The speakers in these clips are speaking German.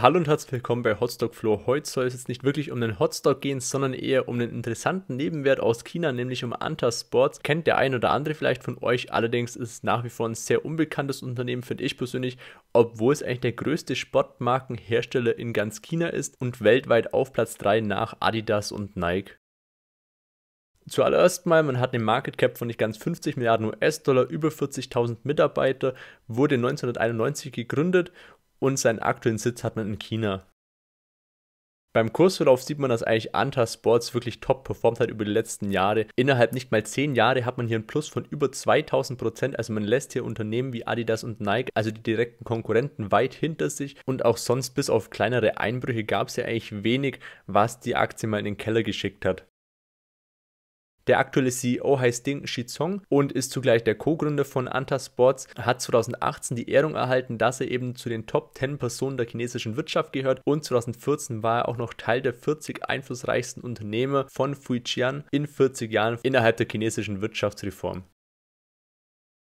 Hallo und herzlich willkommen bei Hotstock Flow. Heute soll es jetzt nicht wirklich um den Hotstock gehen, sondern eher um einen interessanten Nebenwert aus China, nämlich um Anta Sports. Kennt der ein oder andere vielleicht von euch, allerdings ist es nach wie vor ein sehr unbekanntes Unternehmen, finde ich persönlich, obwohl es eigentlich der größte Sportmarkenhersteller in ganz China ist und weltweit auf Platz 3 nach Adidas und Nike. Zuallererst mal, man hat eine Market Cap von nicht ganz 50 Milliarden US-Dollar, über 40.000 Mitarbeiter, wurde 1991 gegründet und seinen aktuellen Sitz hat man in China. Beim Kursverlauf sieht man, dass eigentlich Anta Sports wirklich top performt hat über die letzten Jahre. Innerhalb nicht mal 10 Jahre hat man hier einen Plus von über 2000 Prozent. Also man lässt hier Unternehmen wie Adidas und Nike, also die direkten Konkurrenten, weit hinter sich. Und auch sonst bis auf kleinere Einbrüche gab es ja eigentlich wenig, was die Aktie mal in den Keller geschickt hat. Der aktuelle CEO heißt Ding Shizong und ist zugleich der Co-Gründer von Anta Sports, Er hat 2018 die Ehrung erhalten, dass er eben zu den Top 10 Personen der chinesischen Wirtschaft gehört und 2014 war er auch noch Teil der 40 einflussreichsten Unternehmer von Fujian in 40 Jahren innerhalb der chinesischen Wirtschaftsreform.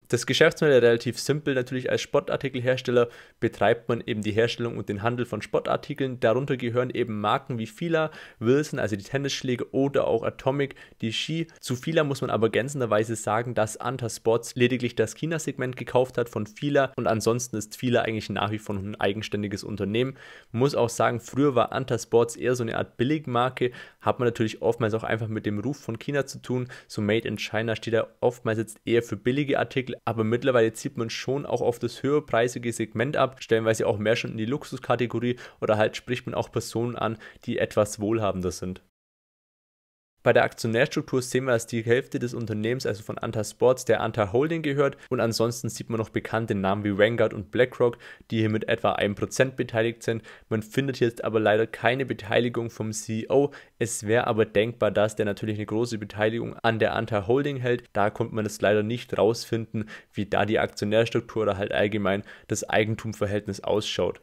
Das Geschäftsmodell relativ simpel. Natürlich als Sportartikelhersteller betreibt man eben die Herstellung und den Handel von Sportartikeln. Darunter gehören eben Marken wie Fila, Wilson, also die Tennisschläge oder auch Atomic, die Ski. Zu Fila muss man aber gänzenderweise sagen, dass Anta Sports lediglich das China-Segment gekauft hat von Fila und ansonsten ist Fila eigentlich nach wie vor ein eigenständiges Unternehmen. muss auch sagen, früher war Anta Sports eher so eine Art Billigmarke, hat man natürlich oftmals auch einfach mit dem Ruf von China zu tun. So Made in China steht da oftmals jetzt eher für billige Artikel, aber mittlerweile zieht man schon auch auf das höherpreisige Segment ab, stellenweise auch mehr schon in die Luxuskategorie oder halt spricht man auch Personen an, die etwas wohlhabender sind. Bei der Aktionärstruktur sehen wir, dass die Hälfte des Unternehmens, also von Anta Sports, der Anta Holding gehört und ansonsten sieht man noch bekannte Namen wie Vanguard und BlackRock, die hier mit etwa 1% beteiligt sind. Man findet jetzt aber leider keine Beteiligung vom CEO. Es wäre aber denkbar, dass der natürlich eine große Beteiligung an der Anta Holding hält. Da konnte man es leider nicht rausfinden, wie da die Aktionärstruktur oder halt allgemein das Eigentumverhältnis ausschaut.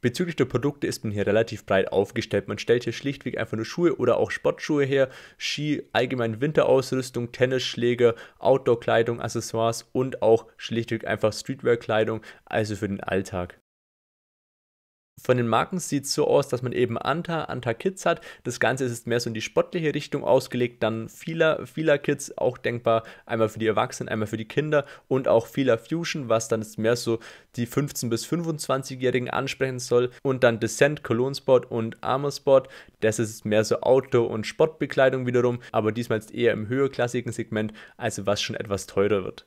Bezüglich der Produkte ist man hier relativ breit aufgestellt. Man stellt hier schlichtweg einfach nur Schuhe oder auch Sportschuhe her, Ski, allgemein Winterausrüstung, Tennisschläger, Outdoor-Kleidung, Accessoires und auch schlichtweg einfach Streetwear-Kleidung, also für den Alltag. Von den Marken sieht es so aus, dass man eben Anta, Anta Kids hat. Das Ganze ist mehr so in die sportliche Richtung ausgelegt. Dann vieler, vieler Kids, auch denkbar einmal für die Erwachsenen, einmal für die Kinder und auch vieler Fusion, was dann mehr so die 15- bis 25-Jährigen ansprechen soll. Und dann Descent, Cologne Sport und Armor Sport. Das ist mehr so Outdoor- und Sportbekleidung wiederum, aber diesmal jetzt eher im höherklassigen Segment, also was schon etwas teurer wird.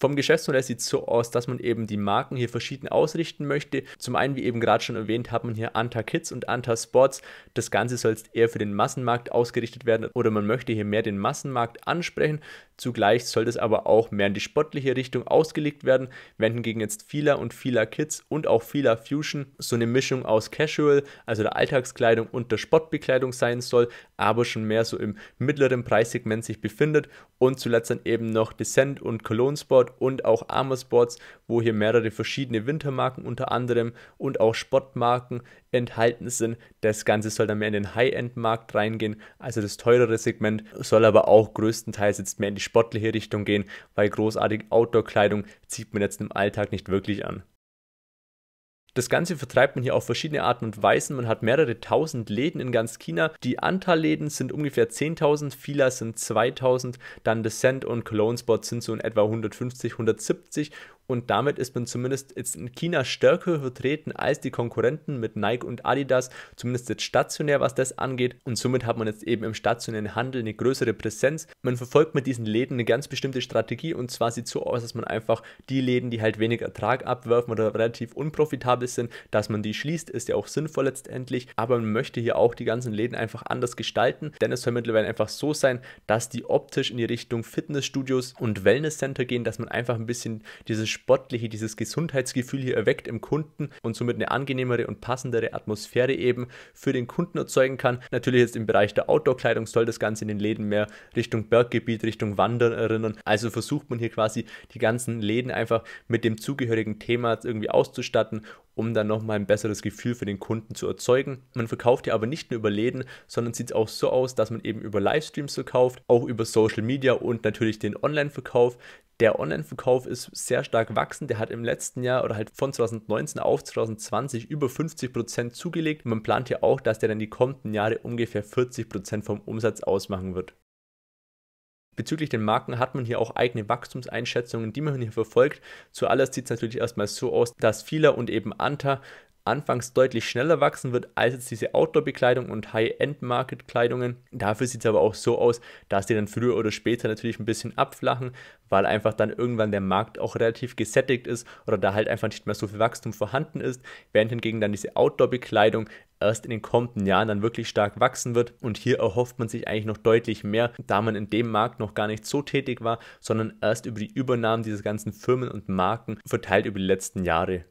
Vom Geschäftsmodell sieht es so aus, dass man eben die Marken hier verschieden ausrichten möchte. Zum einen, wie eben gerade schon erwähnt, hat man hier Anta Kids und Anta Sports. Das Ganze soll jetzt eher für den Massenmarkt ausgerichtet werden oder man möchte hier mehr den Massenmarkt ansprechen. Zugleich soll das aber auch mehr in die sportliche Richtung ausgelegt werden, während hingegen jetzt Fila und Fila Kids und auch Fila Fusion so eine Mischung aus Casual, also der Alltagskleidung und der Sportbekleidung sein soll, aber schon mehr so im mittleren Preissegment sich befindet und zuletzt dann eben noch Descent und Cologne Sport und auch Armor Sports, wo hier mehrere verschiedene Wintermarken unter anderem und auch Sportmarken enthalten sind. Das Ganze soll dann mehr in den High-End-Markt reingehen, also das teurere Segment, soll aber auch größtenteils jetzt mehr in die sportliche Richtung gehen, weil großartig Outdoor-Kleidung zieht man jetzt im Alltag nicht wirklich an. Das Ganze vertreibt man hier auf verschiedene Arten und Weisen. Man hat mehrere tausend Läden in ganz China. Die Antal-Läden sind ungefähr 10.000, Fila sind 2.000, dann Descent und Cologne Spot sind so in etwa 150, 170 und damit ist man zumindest jetzt in China stärker vertreten als die Konkurrenten mit Nike und Adidas, zumindest jetzt stationär, was das angeht. Und somit hat man jetzt eben im stationären Handel eine größere Präsenz. Man verfolgt mit diesen Läden eine ganz bestimmte Strategie und zwar sieht so aus, dass man einfach die Läden, die halt wenig Ertrag abwerfen oder relativ unprofitabel sind, dass man die schließt, ist ja auch sinnvoll letztendlich. Aber man möchte hier auch die ganzen Läden einfach anders gestalten, denn es soll mittlerweile einfach so sein, dass die optisch in die Richtung Fitnessstudios und Wellnesscenter gehen, dass man einfach ein bisschen dieses Sportliche, dieses Gesundheitsgefühl hier erweckt im Kunden und somit eine angenehmere und passendere Atmosphäre eben für den Kunden erzeugen kann. Natürlich jetzt im Bereich der Outdoor-Kleidung soll das Ganze in den Läden mehr Richtung Berggebiet, Richtung Wandern erinnern. Also versucht man hier quasi die ganzen Läden einfach mit dem zugehörigen Thema irgendwie auszustatten um dann nochmal ein besseres Gefühl für den Kunden zu erzeugen. Man verkauft hier aber nicht nur über Läden, sondern sieht es auch so aus, dass man eben über Livestreams verkauft, auch über Social Media und natürlich den Online-Verkauf. Der Online-Verkauf ist sehr stark wachsend. Der hat im letzten Jahr oder halt von 2019 auf 2020 über 50% Prozent zugelegt. Man plant ja auch, dass der dann die kommenden Jahre ungefähr 40% Prozent vom Umsatz ausmachen wird. Bezüglich den Marken hat man hier auch eigene Wachstumseinschätzungen, die man hier verfolgt. Zuallererst sieht es natürlich erstmal so aus, dass Fila und eben Anta anfangs deutlich schneller wachsen wird als jetzt diese Outdoor-Bekleidung und High-End-Market-Kleidungen. Dafür sieht es aber auch so aus, dass die dann früher oder später natürlich ein bisschen abflachen, weil einfach dann irgendwann der Markt auch relativ gesättigt ist oder da halt einfach nicht mehr so viel Wachstum vorhanden ist, während hingegen dann diese Outdoor-Bekleidung erst in den kommenden Jahren dann wirklich stark wachsen wird. Und hier erhofft man sich eigentlich noch deutlich mehr, da man in dem Markt noch gar nicht so tätig war, sondern erst über die Übernahmen dieser ganzen Firmen und Marken verteilt über die letzten Jahre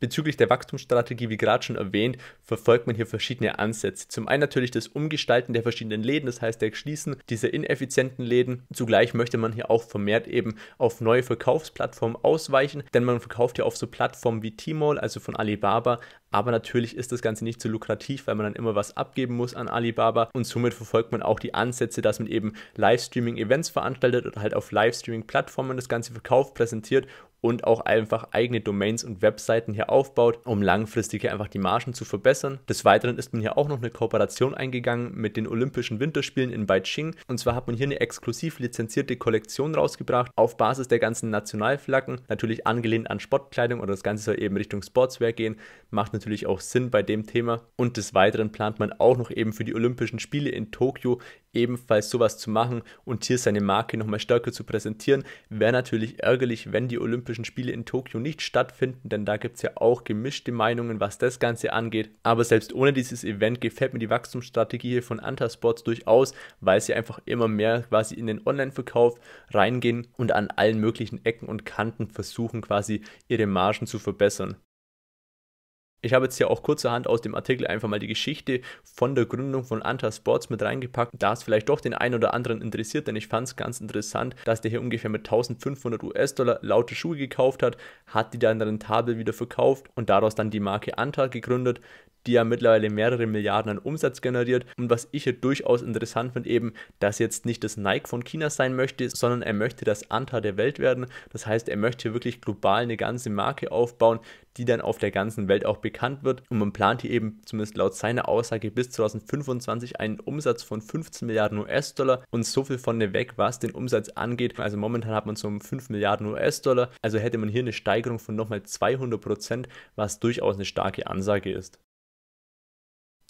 Bezüglich der Wachstumsstrategie, wie gerade schon erwähnt, verfolgt man hier verschiedene Ansätze. Zum einen natürlich das Umgestalten der verschiedenen Läden, das heißt der Schließen dieser ineffizienten Läden. Zugleich möchte man hier auch vermehrt eben auf neue Verkaufsplattformen ausweichen, denn man verkauft ja auf so Plattformen wie Tmall, also von Alibaba. Aber natürlich ist das Ganze nicht so lukrativ, weil man dann immer was abgeben muss an Alibaba und somit verfolgt man auch die Ansätze, dass man eben Livestreaming-Events veranstaltet oder halt auf Livestreaming-Plattformen das ganze verkauft, präsentiert und auch einfach eigene Domains und Webseiten hier aufbaut, um langfristig hier einfach die Margen zu verbessern. Des Weiteren ist man hier auch noch eine Kooperation eingegangen mit den Olympischen Winterspielen in Beijing. Und zwar hat man hier eine exklusiv lizenzierte Kollektion rausgebracht auf Basis der ganzen Nationalflaggen, natürlich angelehnt an Sportkleidung oder das Ganze soll eben Richtung Sportswear gehen. Macht natürlich auch Sinn bei dem Thema. Und des Weiteren plant man auch noch eben für die Olympischen Spiele in Tokio ebenfalls sowas zu machen und hier seine Marke nochmal stärker zu präsentieren. Wäre natürlich ärgerlich, wenn die Olympischen Spiele in Tokio nicht stattfinden, denn da gibt es ja auch gemischte Meinungen, was das Ganze angeht. Aber selbst ohne dieses Event gefällt mir die Wachstumsstrategie hier von Antasports durchaus, weil sie einfach immer mehr quasi in den Online-Verkauf reingehen und an allen möglichen Ecken und Kanten versuchen quasi ihre Margen zu verbessern. Ich habe jetzt hier auch kurzerhand aus dem Artikel einfach mal die Geschichte von der Gründung von Anta Sports mit reingepackt, da es vielleicht doch den einen oder anderen interessiert, denn ich fand es ganz interessant, dass der hier ungefähr mit 1500 US-Dollar laute Schuhe gekauft hat, hat die dann rentabel wieder verkauft und daraus dann die Marke Anta gegründet, die ja mittlerweile mehrere Milliarden an Umsatz generiert. Und was ich hier durchaus interessant finde, eben, dass jetzt nicht das Nike von China sein möchte, sondern er möchte das Anta der Welt werden. Das heißt, er möchte hier wirklich global eine ganze Marke aufbauen, die dann auf der ganzen Welt auch bekannt wird. Und man plant hier eben, zumindest laut seiner Aussage, bis 2025 einen Umsatz von 15 Milliarden US-Dollar und so viel von der weg, was den Umsatz angeht. Also momentan hat man so um 5 Milliarden US-Dollar. Also hätte man hier eine Steigerung von nochmal 200 Prozent, was durchaus eine starke Ansage ist.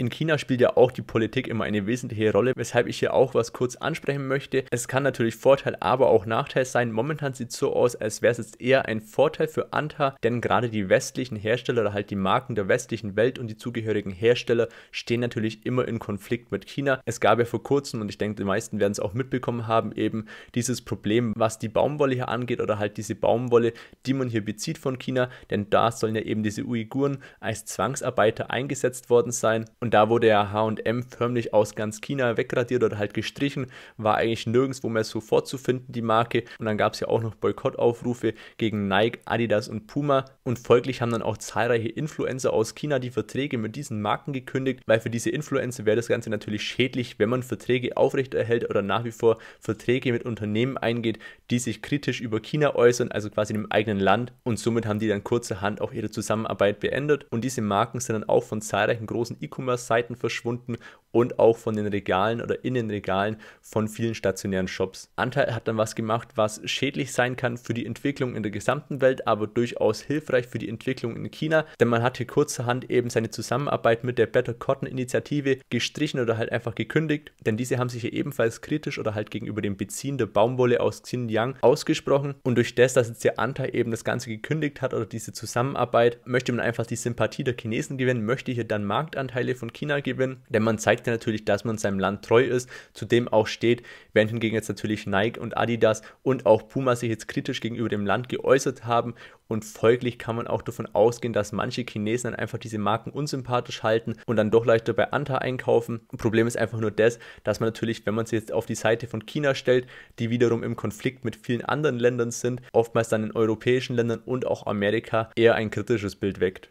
In China spielt ja auch die Politik immer eine wesentliche Rolle, weshalb ich hier auch was kurz ansprechen möchte. Es kann natürlich Vorteil, aber auch Nachteil sein. Momentan sieht es so aus, als wäre es jetzt eher ein Vorteil für Anta, denn gerade die westlichen Hersteller oder halt die Marken der westlichen Welt und die zugehörigen Hersteller stehen natürlich immer in Konflikt mit China. Es gab ja vor kurzem, und ich denke, die meisten werden es auch mitbekommen haben, eben dieses Problem, was die Baumwolle hier angeht oder halt diese Baumwolle, die man hier bezieht von China, denn da sollen ja eben diese Uiguren als Zwangsarbeiter eingesetzt worden sein. Und und da wurde ja HM förmlich aus ganz China wegradiert oder halt gestrichen, war eigentlich nirgendwo mehr sofort zu finden, die Marke. Und dann gab es ja auch noch Boykottaufrufe gegen Nike, Adidas und Puma. Und folglich haben dann auch zahlreiche Influencer aus China die Verträge mit diesen Marken gekündigt, weil für diese Influencer wäre das Ganze natürlich schädlich, wenn man Verträge aufrechterhält oder nach wie vor Verträge mit Unternehmen eingeht, die sich kritisch über China äußern, also quasi im eigenen Land. Und somit haben die dann kurzerhand auch ihre Zusammenarbeit beendet. Und diese Marken sind dann auch von zahlreichen großen E-Commerce Seiten verschwunden und auch von den Regalen oder in den Regalen von vielen stationären Shops. Anteil hat dann was gemacht, was schädlich sein kann für die Entwicklung in der gesamten Welt, aber durchaus hilfreich für die Entwicklung in China, denn man hat hier kurzerhand eben seine Zusammenarbeit mit der Better Cotton Initiative gestrichen oder halt einfach gekündigt, denn diese haben sich hier ebenfalls kritisch oder halt gegenüber dem Beziehen der Baumwolle aus Xinjiang ausgesprochen und durch das, dass jetzt der Anteil eben das Ganze gekündigt hat oder diese Zusammenarbeit, möchte man einfach die Sympathie der Chinesen gewinnen, möchte hier dann Marktanteile von und China gewinnen, denn man zeigt ja natürlich, dass man seinem Land treu ist, zu dem auch steht, während hingegen jetzt natürlich Nike und Adidas und auch Puma sich jetzt kritisch gegenüber dem Land geäußert haben und folglich kann man auch davon ausgehen, dass manche Chinesen dann einfach diese Marken unsympathisch halten und dann doch leichter bei Anta einkaufen. Problem ist einfach nur das, dass man natürlich, wenn man sie jetzt auf die Seite von China stellt, die wiederum im Konflikt mit vielen anderen Ländern sind, oftmals dann in europäischen Ländern und auch Amerika eher ein kritisches Bild weckt.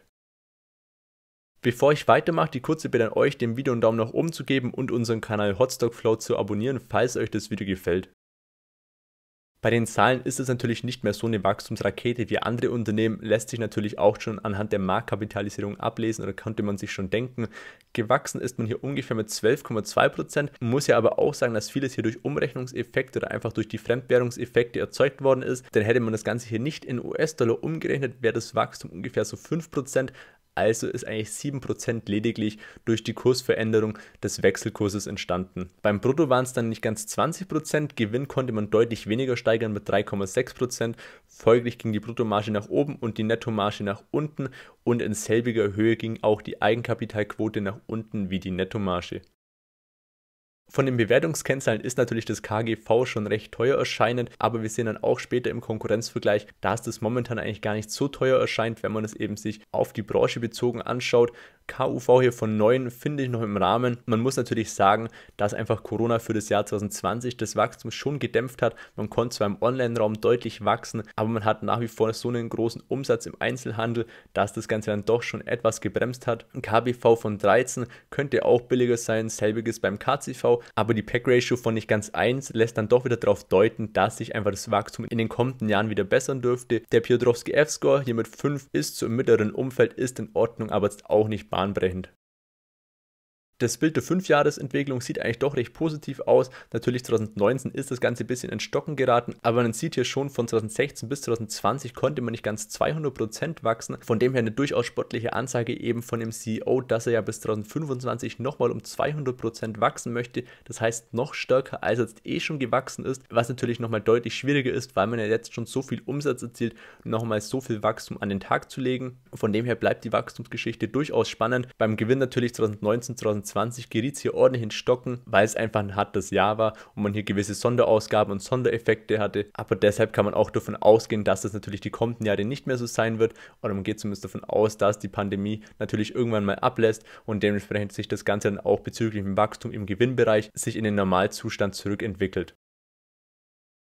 Bevor ich weitermache, die kurze Bitte an euch, dem Video einen Daumen nach oben zu geben und unseren Kanal Hotstock Flow zu abonnieren, falls euch das Video gefällt. Bei den Zahlen ist es natürlich nicht mehr so eine Wachstumsrakete wie andere Unternehmen, lässt sich natürlich auch schon anhand der Marktkapitalisierung ablesen oder könnte man sich schon denken. Gewachsen ist man hier ungefähr mit 12,2%, muss ja aber auch sagen, dass vieles hier durch Umrechnungseffekte oder einfach durch die Fremdwährungseffekte erzeugt worden ist, denn hätte man das Ganze hier nicht in US-Dollar umgerechnet, wäre das Wachstum ungefähr so 5%, also ist eigentlich 7% lediglich durch die Kursveränderung des Wechselkurses entstanden. Beim Brutto waren es dann nicht ganz 20%, Gewinn konnte man deutlich weniger steigern mit 3,6%, folglich ging die Bruttomarge nach oben und die Nettomarge nach unten und in selbiger Höhe ging auch die Eigenkapitalquote nach unten wie die Nettomarge. Von den Bewertungskennzahlen ist natürlich das KGV schon recht teuer erscheinend, aber wir sehen dann auch später im Konkurrenzvergleich, dass das momentan eigentlich gar nicht so teuer erscheint, wenn man es eben sich auf die Branche bezogen anschaut. KUV hier von 9 finde ich noch im Rahmen. Man muss natürlich sagen, dass einfach Corona für das Jahr 2020 das Wachstum schon gedämpft hat. Man konnte zwar im Online-Raum deutlich wachsen, aber man hat nach wie vor so einen großen Umsatz im Einzelhandel, dass das Ganze dann doch schon etwas gebremst hat. Ein KBV von 13 könnte auch billiger sein, selbiges beim KCV aber die Pack-Ratio von nicht ganz 1 lässt dann doch wieder darauf deuten, dass sich einfach das Wachstum in den kommenden Jahren wieder bessern dürfte. Der Piotrowski F-Score hier mit 5 ist zum mittleren Umfeld, ist in Ordnung, aber jetzt auch nicht bahnbrechend das Bild der Fünfjahresentwicklung sieht eigentlich doch recht positiv aus. Natürlich 2019 ist das Ganze ein bisschen in Stocken geraten, aber man sieht hier schon von 2016 bis 2020 konnte man nicht ganz 200% Prozent wachsen. Von dem her eine durchaus sportliche Ansage eben von dem CEO, dass er ja bis 2025 nochmal um 200% Prozent wachsen möchte. Das heißt noch stärker als jetzt eh schon gewachsen ist, was natürlich nochmal deutlich schwieriger ist, weil man ja jetzt schon so viel Umsatz erzielt, nochmal so viel Wachstum an den Tag zu legen. Von dem her bleibt die Wachstumsgeschichte durchaus spannend. Beim Gewinn natürlich 2019, 2020 2020 geriet es hier ordentlich in Stocken, weil es einfach ein hartes Jahr war und man hier gewisse Sonderausgaben und Sondereffekte hatte. Aber deshalb kann man auch davon ausgehen, dass das natürlich die kommenden Jahre nicht mehr so sein wird. Oder man geht zumindest davon aus, dass die Pandemie natürlich irgendwann mal ablässt und dementsprechend sich das Ganze dann auch bezüglich dem Wachstum im Gewinnbereich sich in den Normalzustand zurückentwickelt.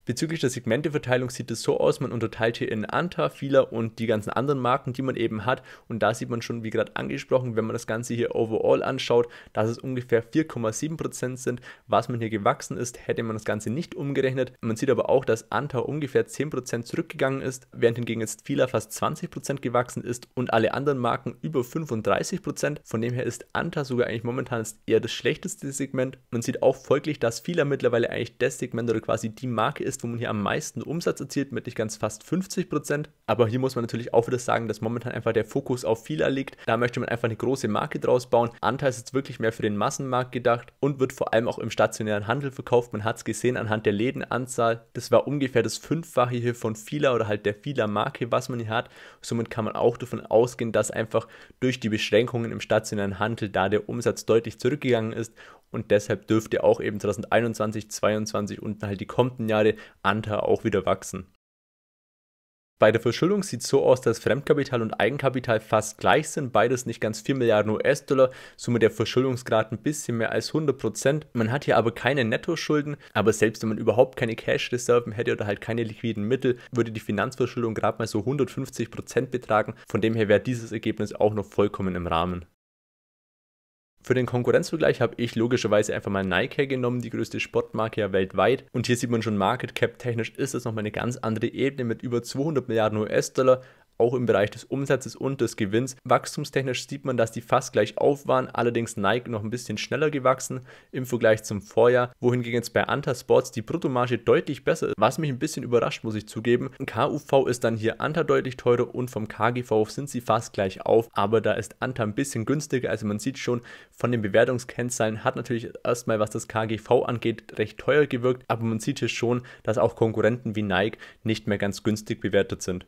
Bezüglich der Segmenteverteilung sieht es so aus, man unterteilt hier in Anta, Fila und die ganzen anderen Marken, die man eben hat. Und da sieht man schon, wie gerade angesprochen, wenn man das Ganze hier overall anschaut, dass es ungefähr 4,7% sind, was man hier gewachsen ist, hätte man das Ganze nicht umgerechnet. Man sieht aber auch, dass Anta ungefähr 10% zurückgegangen ist, während hingegen jetzt Fila fast 20% gewachsen ist und alle anderen Marken über 35%. Von dem her ist Anta sogar eigentlich momentan eher das schlechteste Segment. Man sieht auch folglich, dass Fila mittlerweile eigentlich das Segment oder quasi die Marke ist, ist, wo man hier am meisten Umsatz erzielt, mit nicht ganz fast 50 Prozent. Aber hier muss man natürlich auch wieder sagen, dass momentan einfach der Fokus auf vieler liegt. Da möchte man einfach eine große Marke draus bauen. Anteil ist jetzt wirklich mehr für den Massenmarkt gedacht und wird vor allem auch im stationären Handel verkauft. Man hat es gesehen anhand der Lädenanzahl. Das war ungefähr das Fünffache hier von vieler oder halt der vieler marke was man hier hat. Somit kann man auch davon ausgehen, dass einfach durch die Beschränkungen im stationären Handel da der Umsatz deutlich zurückgegangen ist und deshalb dürfte auch eben 2021, 2022 und dann halt die kommenden Jahre Anteil auch wieder wachsen. Bei der Verschuldung sieht es so aus, dass Fremdkapital und Eigenkapital fast gleich sind, beides nicht ganz 4 Milliarden US-Dollar, somit der Verschuldungsgrad ein bisschen mehr als 100%. Prozent. Man hat hier aber keine Nettoschulden, aber selbst wenn man überhaupt keine Cash-Reserven hätte oder halt keine liquiden Mittel, würde die Finanzverschuldung gerade mal so 150% Prozent betragen, von dem her wäre dieses Ergebnis auch noch vollkommen im Rahmen. Für den Konkurrenzvergleich habe ich logischerweise einfach mal Nike genommen, die größte Sportmarke ja weltweit. Und hier sieht man schon, Market Cap technisch ist das nochmal eine ganz andere Ebene mit über 200 Milliarden US-Dollar auch im Bereich des Umsatzes und des Gewinns. Wachstumstechnisch sieht man, dass die fast gleich auf waren, allerdings Nike noch ein bisschen schneller gewachsen im Vergleich zum Vorjahr, wohingegen jetzt bei Anta Sports die Bruttomarge deutlich besser ist, was mich ein bisschen überrascht, muss ich zugeben. KUV ist dann hier Anta deutlich teurer und vom KGV sind sie fast gleich auf, aber da ist Anta ein bisschen günstiger, also man sieht schon, von den Bewertungskennzahlen hat natürlich erstmal, was das KGV angeht, recht teuer gewirkt, aber man sieht hier schon, dass auch Konkurrenten wie Nike nicht mehr ganz günstig bewertet sind.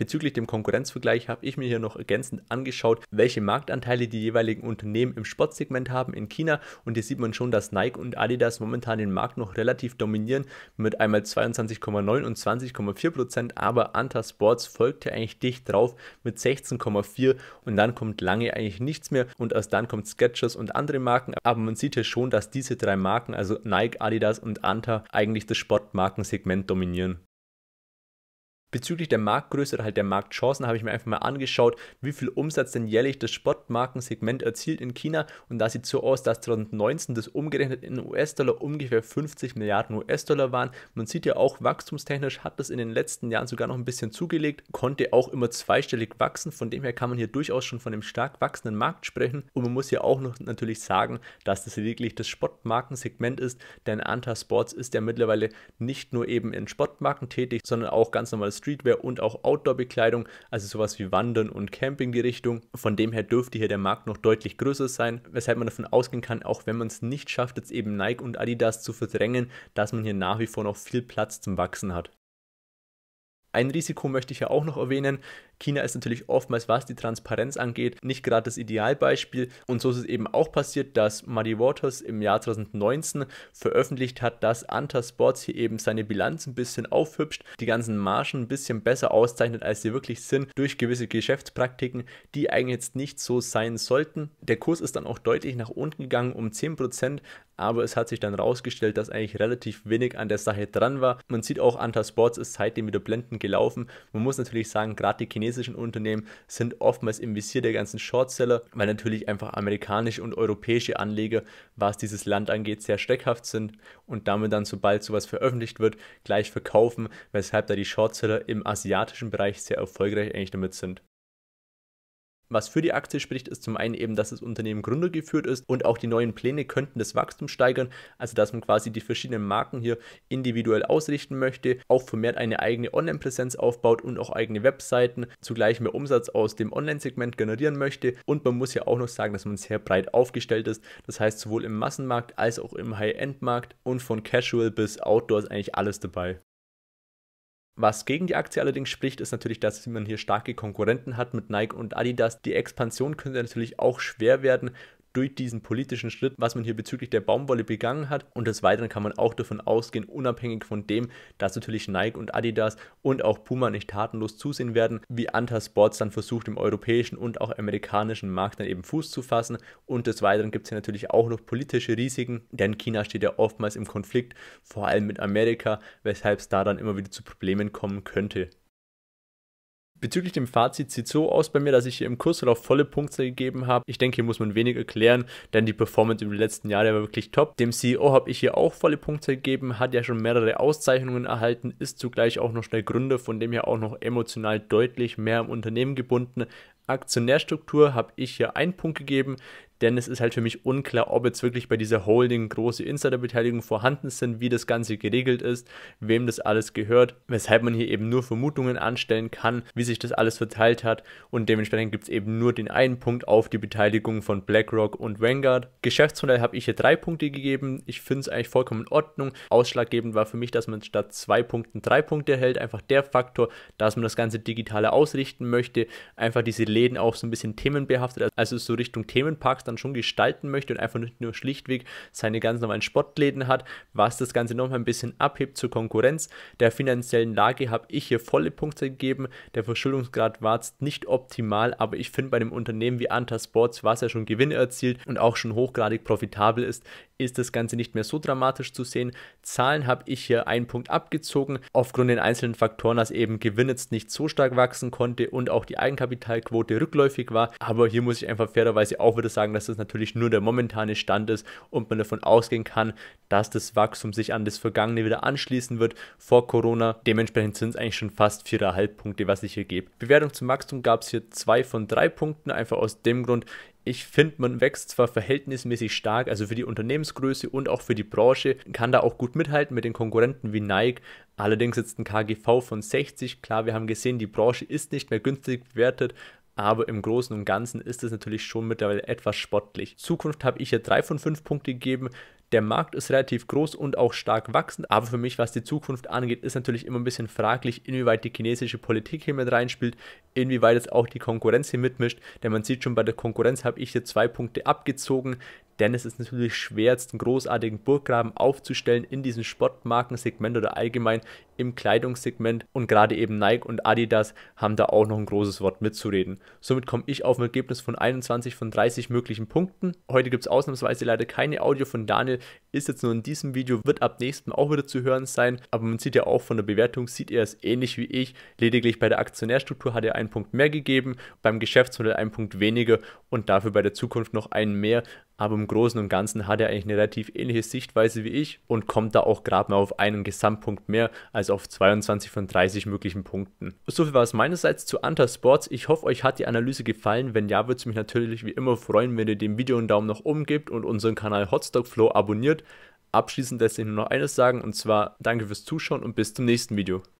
Bezüglich dem Konkurrenzvergleich habe ich mir hier noch ergänzend angeschaut, welche Marktanteile die jeweiligen Unternehmen im Sportsegment haben in China und hier sieht man schon, dass Nike und Adidas momentan den Markt noch relativ dominieren mit einmal 22,9 und 20,4 Prozent, aber Anta Sports folgt hier eigentlich dicht drauf mit 16,4 und dann kommt lange eigentlich nichts mehr und erst dann kommt Sketchers und andere Marken, aber man sieht hier schon, dass diese drei Marken, also Nike, Adidas und Anta, eigentlich das Sportmarkensegment dominieren. Bezüglich der Marktgröße oder halt der Marktchancen habe ich mir einfach mal angeschaut, wie viel Umsatz denn jährlich das Sportmarkensegment erzielt in China und da sieht es so aus, dass 2019 das umgerechnet in US-Dollar ungefähr 50 Milliarden US-Dollar waren. Man sieht ja auch, wachstumstechnisch hat das in den letzten Jahren sogar noch ein bisschen zugelegt, konnte auch immer zweistellig wachsen, von dem her kann man hier durchaus schon von einem stark wachsenden Markt sprechen und man muss ja auch noch natürlich sagen, dass das wirklich das Sportmarkensegment ist, denn Anta Sports ist ja mittlerweile nicht nur eben in Sportmarken tätig, sondern auch ganz normales Streetwear und auch Outdoor-Bekleidung, also sowas wie Wandern und Camping die Richtung. Von dem her dürfte hier der Markt noch deutlich größer sein, weshalb man davon ausgehen kann, auch wenn man es nicht schafft, jetzt eben Nike und Adidas zu verdrängen, dass man hier nach wie vor noch viel Platz zum Wachsen hat. Ein Risiko möchte ich ja auch noch erwähnen. China ist natürlich oftmals, was die Transparenz angeht, nicht gerade das Idealbeispiel. Und so ist es eben auch passiert, dass Muddy Waters im Jahr 2019 veröffentlicht hat, dass Anta Sports hier eben seine Bilanz ein bisschen aufhübscht, die ganzen Margen ein bisschen besser auszeichnet, als sie wirklich sind, durch gewisse Geschäftspraktiken, die eigentlich jetzt nicht so sein sollten. Der Kurs ist dann auch deutlich nach unten gegangen um 10%, aber es hat sich dann rausgestellt, dass eigentlich relativ wenig an der Sache dran war. Man sieht auch, Anta Sports ist seitdem wieder blendend gelaufen. Man muss natürlich sagen, gerade die Chinesen chinesischen Unternehmen sind oftmals im Visier der ganzen Shortseller, weil natürlich einfach amerikanische und europäische Anleger, was dieses Land angeht, sehr schreckhaft sind und damit dann, sobald sowas veröffentlicht wird, gleich verkaufen, weshalb da die Shortseller im asiatischen Bereich sehr erfolgreich eigentlich damit sind. Was für die Aktie spricht, ist zum einen eben, dass das Unternehmen gründergeführt ist und auch die neuen Pläne könnten das Wachstum steigern, also dass man quasi die verschiedenen Marken hier individuell ausrichten möchte, auch vermehrt eine eigene Online-Präsenz aufbaut und auch eigene Webseiten, zugleich mehr Umsatz aus dem Online-Segment generieren möchte und man muss ja auch noch sagen, dass man sehr breit aufgestellt ist, das heißt sowohl im Massenmarkt als auch im High-End-Markt und von Casual bis Outdoor ist eigentlich alles dabei. Was gegen die Aktie allerdings spricht, ist natürlich, dass man hier starke Konkurrenten hat mit Nike und Adidas. Die Expansion könnte natürlich auch schwer werden, durch diesen politischen Schritt, was man hier bezüglich der Baumwolle begangen hat. Und des Weiteren kann man auch davon ausgehen, unabhängig von dem, dass natürlich Nike und Adidas und auch Puma nicht tatenlos zusehen werden, wie Anta Sports dann versucht, im europäischen und auch amerikanischen Markt dann eben Fuß zu fassen. Und des Weiteren gibt es ja natürlich auch noch politische Risiken, denn China steht ja oftmals im Konflikt, vor allem mit Amerika, weshalb es da dann immer wieder zu Problemen kommen könnte. Bezüglich dem Fazit sieht so aus bei mir, dass ich hier im Kurslauf volle Punkte gegeben habe. Ich denke, hier muss man wenig erklären, denn die Performance im letzten Jahr, der war wirklich top. Dem CEO habe ich hier auch volle Punkte gegeben, hat ja schon mehrere Auszeichnungen erhalten, ist zugleich auch noch schnell Gründer, von dem her auch noch emotional deutlich mehr am Unternehmen gebunden. Aktionärstruktur habe ich hier einen Punkt gegeben denn es ist halt für mich unklar, ob jetzt wirklich bei dieser Holding große Insiderbeteiligung vorhanden sind, wie das Ganze geregelt ist, wem das alles gehört, weshalb man hier eben nur Vermutungen anstellen kann, wie sich das alles verteilt hat und dementsprechend gibt es eben nur den einen Punkt auf die Beteiligung von BlackRock und Vanguard. Geschäftsmodell habe ich hier drei Punkte gegeben, ich finde es eigentlich vollkommen in Ordnung. Ausschlaggebend war für mich, dass man statt zwei Punkten drei Punkte erhält, einfach der Faktor, dass man das Ganze digitaler ausrichten möchte, einfach diese Läden auch so ein bisschen themenbehaftet, also so Richtung Themenparks dann schon gestalten möchte und einfach nicht nur schlichtweg seine ganz normalen Sportläden hat, was das Ganze nochmal ein bisschen abhebt zur Konkurrenz. Der finanziellen Lage habe ich hier volle Punkte gegeben. Der Verschuldungsgrad war jetzt nicht optimal, aber ich finde bei einem Unternehmen wie Anta Sports, was ja schon Gewinne erzielt und auch schon hochgradig profitabel ist, ist das Ganze nicht mehr so dramatisch zu sehen. Zahlen habe ich hier einen Punkt abgezogen, aufgrund den einzelnen Faktoren, dass eben Gewinn jetzt nicht so stark wachsen konnte und auch die Eigenkapitalquote rückläufig war. Aber hier muss ich einfach fairerweise auch wieder sagen, dass dass das natürlich nur der momentane Stand ist und man davon ausgehen kann, dass das Wachstum sich an das Vergangene wieder anschließen wird vor Corona. Dementsprechend sind es eigentlich schon fast 4,5 Punkte, was ich hier gebe. Bewertung zum Wachstum gab es hier 2 von 3 Punkten, einfach aus dem Grund, ich finde, man wächst zwar verhältnismäßig stark, also für die Unternehmensgröße und auch für die Branche, kann da auch gut mithalten mit den Konkurrenten wie Nike. Allerdings jetzt ein KGV von 60. Klar, wir haben gesehen, die Branche ist nicht mehr günstig bewertet, aber im Großen und Ganzen ist es natürlich schon mittlerweile etwas sportlich. Zukunft habe ich hier drei von fünf Punkte gegeben. Der Markt ist relativ groß und auch stark wachsend, aber für mich, was die Zukunft angeht, ist natürlich immer ein bisschen fraglich, inwieweit die chinesische Politik hier mit reinspielt, inwieweit jetzt auch die Konkurrenz hier mitmischt, denn man sieht schon, bei der Konkurrenz habe ich hier zwei Punkte abgezogen denn es ist natürlich schwer, jetzt einen großartigen Burggraben aufzustellen in diesem Sportmarkensegment oder allgemein im Kleidungssegment. Und gerade eben Nike und Adidas haben da auch noch ein großes Wort mitzureden. Somit komme ich auf ein Ergebnis von 21 von 30 möglichen Punkten. Heute gibt es ausnahmsweise leider keine Audio von Daniel, ist jetzt nur in diesem Video, wird ab nächstem auch wieder zu hören sein. Aber man sieht ja auch von der Bewertung, sieht er es ähnlich wie ich. Lediglich bei der Aktionärstruktur hat er einen Punkt mehr gegeben, beim Geschäftsmodell einen Punkt weniger und dafür bei der Zukunft noch einen mehr. Aber im Großen und Ganzen hat er eigentlich eine relativ ähnliche Sichtweise wie ich und kommt da auch gerade mal auf einen Gesamtpunkt mehr als auf 22 von 30 möglichen Punkten. Soviel war es meinerseits zu Anta Sports. Ich hoffe, euch hat die Analyse gefallen. Wenn ja, würde es mich natürlich wie immer freuen, wenn ihr dem Video einen Daumen nach oben gebt und unseren Kanal Hotstock Flow abonniert. Abschließend lässt sich nur noch eines sagen und zwar danke fürs Zuschauen und bis zum nächsten Video.